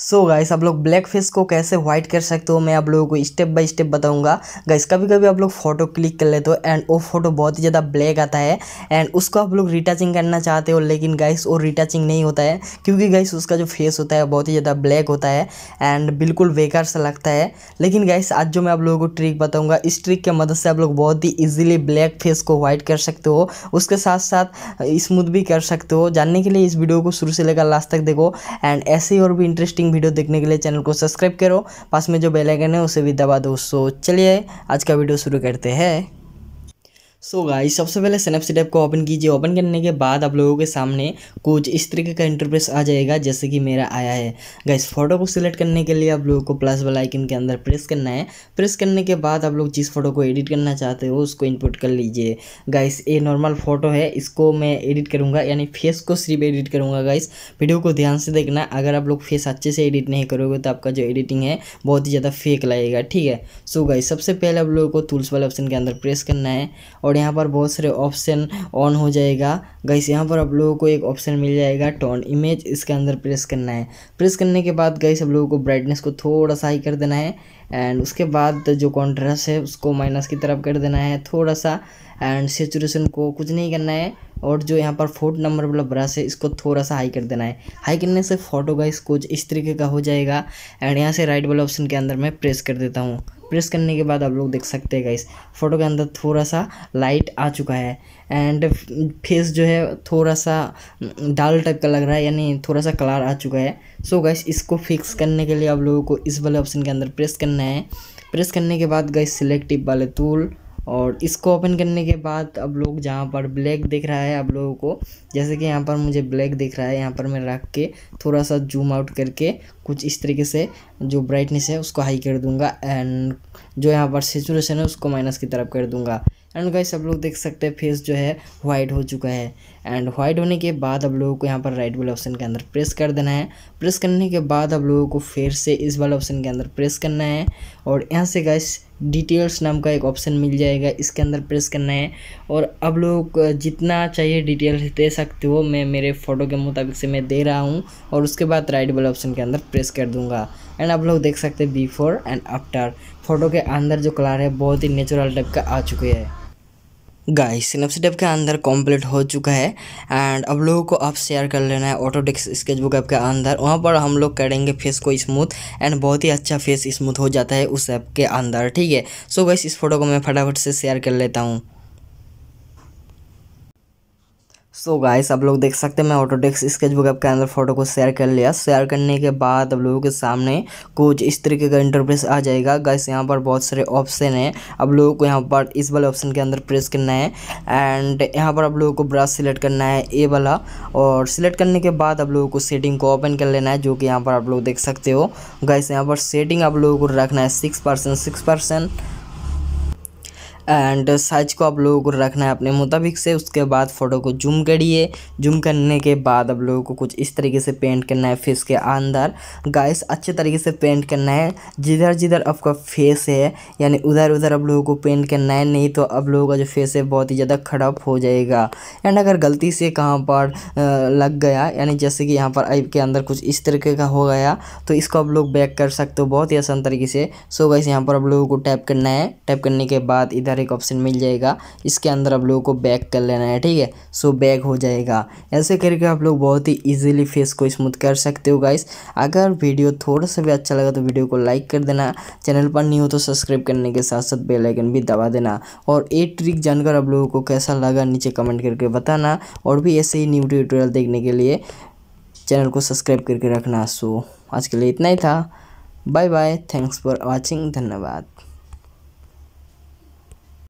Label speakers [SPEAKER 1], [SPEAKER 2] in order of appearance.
[SPEAKER 1] सो so guys आप लोग black face को कैसे व्हाइट कर सकते हो मैं आप लोगों को स्टेप बाय स्टेप बताऊंगा गाइस कभी कभी आप लोग फोटो क्लिक कर लेते हो एंड वो फोटो बहुत ही ज़्यादा ब्लैक आता है एंड उसको आप लोग रिटचिंग करना चाहते हो लेकिन गाइस वो रिटचिंग नहीं होता है क्योंकि गाइस उसका जो फेस होता है बहुत ही ज़्यादा ब्लैक होता है एंड बिल्कुल बेकार सा लगता है लेकिन गाइस आज जो मैं आप लोगों को ट्रिक बताऊँगा इस ट्रिक के मदद से आप लोग बहुत ही ईजिली ब्लैक फेस को व्हाइट कर सकते हो उसके साथ साथ स्मूथ भी कर सकते हो जानने के लिए इस वीडियो को शुरू से लेकर लास्ट तक देखो एंड ऐसे ही और भी इंटरेस्टिंग इंटरेस्टिंग वीडियो देखने के लिए चैनल को सब्सक्राइब करो पास में जो बेलाइकन है उसे भी दबा दो सो चलिए आज का वीडियो शुरू करते हैं सो so गाइस सबसे पहले स्नैपसीड ऐप को ओपन कीजिए ओपन करने के बाद आप लोगों के सामने कुछ इस तरीके का इंटरप्रेस आ जाएगा जैसे कि मेरा आया है गाइस फोटो को सिलेक्ट करने के लिए आप लोगों को प्लस वाला आइकन के अंदर प्रेस करना है प्रेस करने के बाद आप लोग जिस फोटो को एडिट करना चाहते हो उसको इनपुट कर लीजिए गाइस ये नॉर्मल फोटो है इसको मैं एडिट करूँगा यानी फेस को सिर्फ एडिट करूँगा गाइस वीडियो को ध्यान से देखना अगर आप लोग फेस अच्छे से एडिट नहीं करोगे तो आपका जो एडिटिंग है बहुत ही ज़्यादा फेक लगेगा ठीक है सो गाइस सबसे पहले आप लोगों को टूल्स वाले ऑप्शन के अंदर प्रेस करना है और और यहाँ पर बहुत सारे ऑप्शन ऑन हो जाएगा गैस यहाँ पर आप लोगों को एक ऑप्शन मिल जाएगा टोन इमेज इसके अंदर प्रेस करना है प्रेस करने के बाद गैस आप लोगों को ब्राइटनेस को थोड़ा सा हाई कर देना है एंड उसके बाद जो कॉन्ट्रास्ट है उसको माइनस की तरफ कर देना है थोड़ा सा एंड सेचुरेशन को कुछ नहीं करना है और जो यहाँ पर फोर्थ नंबर वाला ब्रश है इसको थोड़ा सा हाई कर देना है हाई करने से फोटो गाइस कुछ इस तरीके का हो जाएगा एंड यहाँ से राइट वाले ऑप्शन के अंदर मैं प्रेस कर देता हूँ प्रेस करने के बाद आप लोग देख सकते हैं गाइस फ़ोटो के अंदर थोड़ा सा लाइट आ चुका है एंड फेस जो है थोड़ा सा डाल mm, टाइप का लग रहा है यानी थोड़ा सा कलर आ चुका है सो so गाइस इसको फिक्स करने के लिए आप लोगों को इस वाले ऑप्शन के अंदर प्रेस करना है प्रेस करने के बाद गाइस सिलेक्टिव वाले टूल और इसको ओपन करने के बाद अब लोग जहाँ पर ब्लैक दिख रहा है आप लोगों को जैसे कि यहाँ पर मुझे ब्लैक दिख रहा है यहाँ पर मैं रख के थोड़ा सा जूम आउट करके कुछ इस तरीके से जो ब्राइटनेस है उसको हाई कर दूंगा एंड जो यहाँ पर सेचुरेशन है उसको माइनस की तरफ कर दूंगा एंड गाइस सब लोग देख सकते हैं फेस जो है वाइट हो चुका है एंड वाइट होने के बाद अब लोगों को यहाँ पर राइट वाले ऑप्शन के अंदर प्रेस कर देना है प्रेस करने के बाद अब लोगों को फिर से इस वाले ऑप्शन के अंदर प्रेस करना है और यहाँ से गाइस डिटेल्स नाम का एक ऑप्शन मिल जाएगा इसके अंदर प्रेस करना है और अब लोग जितना चाहिए डिटेल्स दे सकते हो मैं मेरे फ़ोटो के मुताबिक से मैं दे रहा हूँ और उसके बाद राइट वाले ऑप्शन के अंदर प्रेस कर दूँगा एंड आप लोग देख सकते हैं बिफोर एंड आफ्टर फ़ोटो के अंदर जो कलर है बहुत ही नेचुरल टाइप का आ चुके हैं गाइस स्नैपसीडेप के अंदर कंप्लीट हो चुका है एंड अब लोगों को आप शेयर कर लेना है ऑटोडेक्स स्केचबुक ऐप के अंदर वहाँ पर हम लोग करेंगे फेस को स्मूथ एंड बहुत ही अच्छा फेस स्मूथ हो जाता है उस ऐप के अंदर ठीक है सो so गाइस इस फोटो को मैं फटाफट से शेयर कर लेता हूँ सो so गाइस आप लोग देख सकते हैं मैं ऑटोडेक्स स्केच बुक ऐप के अंदर फोटो को शेयर कर लिया शेयर करने के बाद आप लोगों के सामने कुछ इस तरीके का इंटरप्रेस आ जाएगा गाइस यहाँ पर बहुत सारे ऑप्शन हैं आप लोगों को यहाँ पर इस वाले ऑप्शन के अंदर प्रेस करना है एंड यहाँ पर आप लोगों को ब्रश सिलेक्ट करना है ए वाला और सिलेक्ट करने के बाद आप लोगों को सेटिंग को ओपन कर लेना है जो कि यहाँ पर आप लोग देख सकते हो गाइस यहाँ पर सेटिंग आप लोगों को रखना है six percent six percent and uh, size को आप लोगों को रखना है अपने मुताबिक से उसके बाद फ़ोटो को जूम करिए जूम करने के बाद आप लोगों को कुछ इस तरीके से पेंट करना है फेस के अंदर गाइस अच्छे तरीके से पेंट करना है जिधर जिधर आपका फेस है यानी उधर उधर आप लोगों को पेंट करना है नहीं तो आप लोगों का जो फेस है बहुत ही ज़्यादा खराब हो जाएगा एंड अगर गलती से कहाँ पर लग गया यानी जैसे कि यहाँ पर आई के अंदर कुछ इस तरीके का हो गया तो इसको आप लोग बैक कर सकते हो बहुत ही आसान तरीके से सो गाइस यहाँ पर आप लोगों को टैप करना है टैप करने के बाद इधर एक ऑप्शन मिल जाएगा इसके अंदर आप लोगों को बैक कर लेना है ठीक है सो बैक हो जाएगा ऐसे करके आप लोग बहुत ही ईजिली फेस को स्मूथ कर सकते हो गाइस अगर वीडियो थोड़ा सा भी अच्छा लगा तो वीडियो को लाइक कर देना चैनल पर नहीं हो तो सब्सक्राइब करने के साथ साथ बेलाइकन भी दबा देना और ये ट्रिक जानकर आप लोगों को कैसा लगा नीचे कमेंट करके बताना और भी ऐसे ही न्यू ट्यूटोरियल देखने के लिए चैनल को सब्सक्राइब करके रखना सो आज के लिए इतना ही था bye bye thanks for watching धन्यवाद